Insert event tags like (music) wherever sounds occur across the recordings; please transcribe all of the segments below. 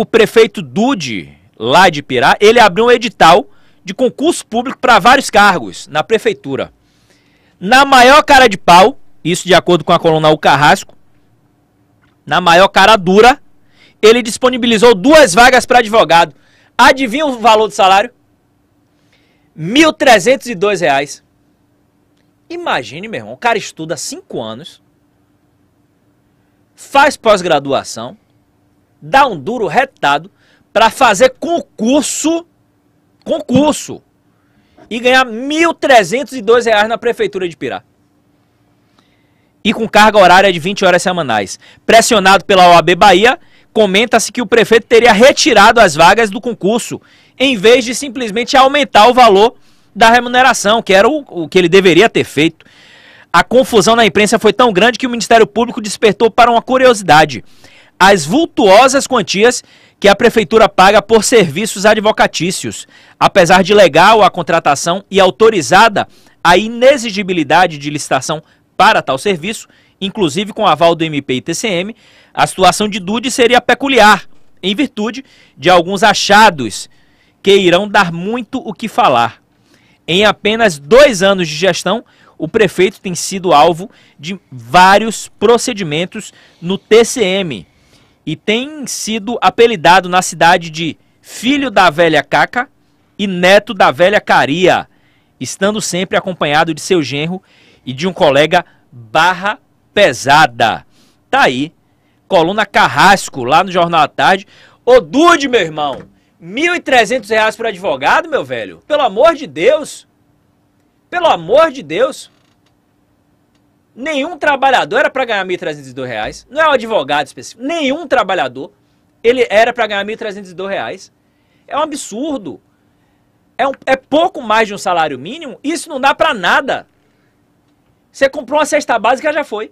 o prefeito Dude, lá de Pirá, ele abriu um edital de concurso público para vários cargos na prefeitura. Na maior cara de pau, isso de acordo com a coluna O Carrasco, na maior cara dura, ele disponibilizou duas vagas para advogado. Adivinha o valor do salário? R$ 1.302. Imagine, meu irmão, o cara estuda cinco anos, faz pós-graduação, dá um duro retado para fazer concurso, concurso, e ganhar R$ reais na prefeitura de Pirá. E com carga horária de 20 horas semanais. Pressionado pela OAB Bahia, comenta-se que o prefeito teria retirado as vagas do concurso, em vez de simplesmente aumentar o valor da remuneração, que era o, o que ele deveria ter feito. A confusão na imprensa foi tão grande que o Ministério Público despertou para uma curiosidade as vultuosas quantias que a prefeitura paga por serviços advocatícios. Apesar de legal a contratação e autorizada a inexigibilidade de licitação para tal serviço, inclusive com aval do MP e TCM, a situação de Dude seria peculiar, em virtude de alguns achados que irão dar muito o que falar. Em apenas dois anos de gestão, o prefeito tem sido alvo de vários procedimentos no TCM e tem sido apelidado na cidade de Filho da Velha Caca e Neto da Velha Caria, estando sempre acompanhado de seu genro e de um colega barra pesada. Tá aí, coluna Carrasco, lá no Jornal à Tarde. Ô Dude, meu irmão, R$ reais para advogado, meu velho? Pelo amor de Deus! Pelo amor de Deus! Nenhum trabalhador era para ganhar R$ reais não é um advogado específico, nenhum trabalhador ele era para ganhar R$ reais É um absurdo. É, um, é pouco mais de um salário mínimo, isso não dá para nada. Você comprou uma cesta básica, já foi.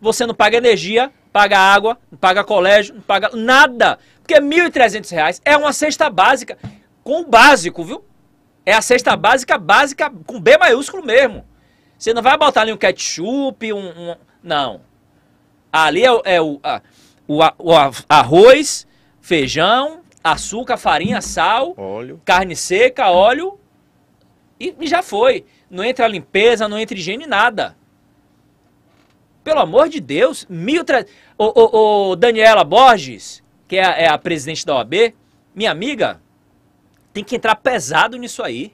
Você não paga energia, paga água, não paga colégio, não paga nada. Porque R$ reais é uma cesta básica com o básico, viu? É a cesta básica, básica, com B maiúsculo mesmo. Você não vai botar ali um ketchup, um. um não. Ali é, é o, a, o, a, o arroz, feijão, açúcar, farinha, sal, óleo. carne seca, óleo. E, e já foi. Não entra limpeza, não entra higiene, nada. Pelo amor de Deus, mil tre... o, o, Daniela Borges, que é é a presidente da OAB, minha amiga, tem que entrar pesado nisso aí.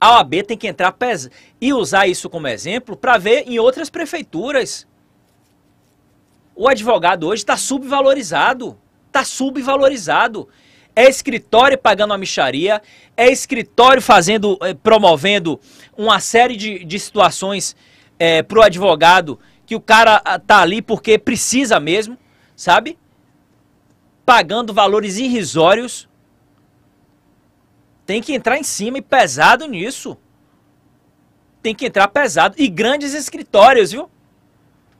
A OAB tem que entrar pes... e usar isso como exemplo para ver em outras prefeituras. O advogado hoje está subvalorizado. Está subvalorizado. É escritório pagando a micharia, é escritório fazendo, eh, promovendo uma série de, de situações é, eh, para o advogado que o cara ah, tá ali porque precisa mesmo, sabe? Pagando valores irrisórios tem que entrar em cima e pesado nisso. Tem que entrar pesado. E grandes escritórios, viu?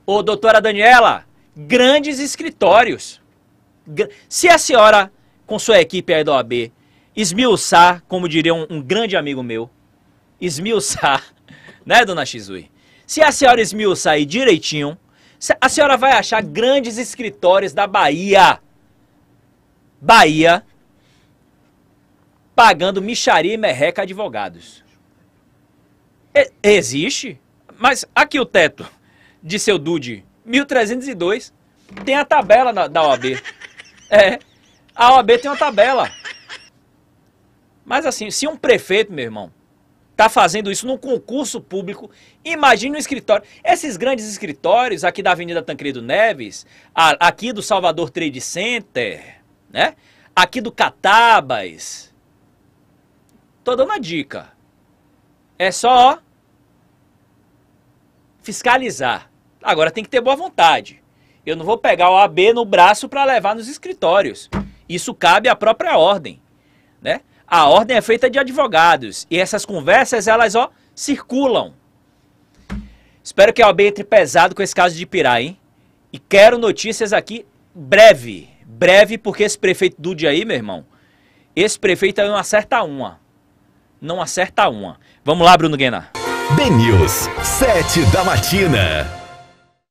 Ô, doutora Daniela, grandes escritórios. Se a senhora, com sua equipe aí da OAB, esmiuçar, como diria um, um grande amigo meu, esmiuçar, (laughs) né, dona Xui? Se a senhora esmiuçar aí direitinho, a senhora vai achar grandes escritórios da Bahia. Bahia pagando micharia e merreca advogados. E existe? Mas aqui o teto de seu Dude 1302 tem a tabela na, da OAB. É, a OAB tem uma tabela. Mas assim, se um prefeito, meu irmão, tá fazendo isso num concurso público, imagine um escritório. Esses grandes escritórios aqui da Avenida Tancredo Neves, a, aqui do Salvador Trade Center, né? Aqui do Catabas, Tô dando uma dica. É só fiscalizar. Agora tem que ter boa vontade. Eu não vou pegar o AB no braço para levar nos escritórios. Isso cabe à própria ordem, né? A ordem é feita de advogados e essas conversas elas ó circulam. Espero que a OAB entre pesado com esse caso de Pirá, hein? E quero notícias aqui breve, breve porque esse prefeito Dude aí, meu irmão, esse prefeito aí não acerta uma não acerta uma. Vamos lá, Bruno Guenar. news 7 da matina.